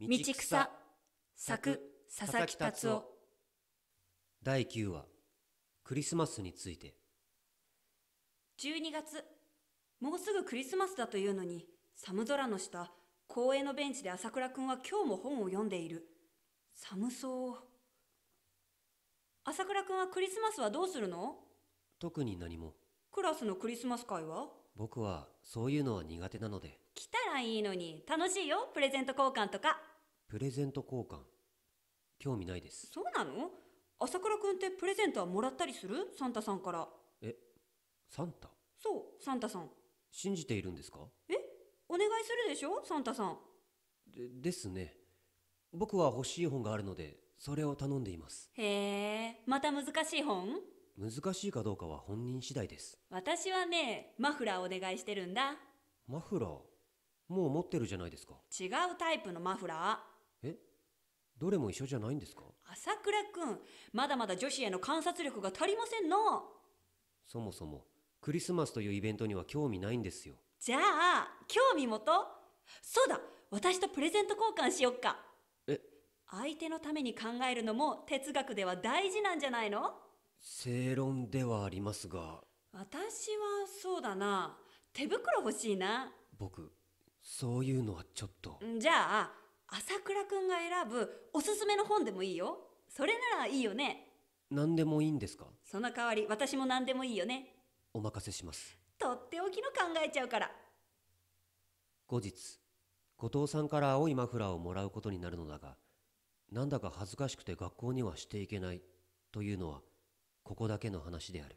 道草作佐々木達夫第9話クリスマスについて12月もうすぐクリスマスだというのに寒空の下公園のベンチで朝倉君は今日も本を読んでいる寒そう朝倉君はクリスマスはどうするの特に何もクラスのクリスマス会は僕はそういうのは苦手なので来たらいいのに楽しいよプレゼント交換とかプレゼント交換興味ないですそうなの朝倉くんってプレゼントはもらったりするサンタさんからえサンタそうサンタさん信じているんですかえお願いするでしょサンタさんでですね僕は欲しい本があるのでそれを頼んでいますへえまた難しい本難しいかどうかは本人次第です私はねマフラーお願いしてるんだマフラーもう持ってるじゃないですか違うタイプのマフラーえどれも一緒じゃないんですか朝倉くんまだまだ女子への観察力が足りませんのそもそもクリスマスというイベントには興味ないんですよじゃあ興味元そうだ私とプレゼント交換しよっかえ相手のために考えるのも哲学では大事なんじゃないの正論ではありますが私はそうだな手袋欲しいな僕そういうのはちょっとじゃあ朝倉くんが選ぶおすすめの本でもいいよそれならいいよね何でもいいんですかその代わり私も何でもいいよねお任せしますとっておきの考えちゃうから後日後藤さんから青いマフラーをもらうことになるのだがなんだか恥ずかしくて学校にはしていけないというのはここだけの話である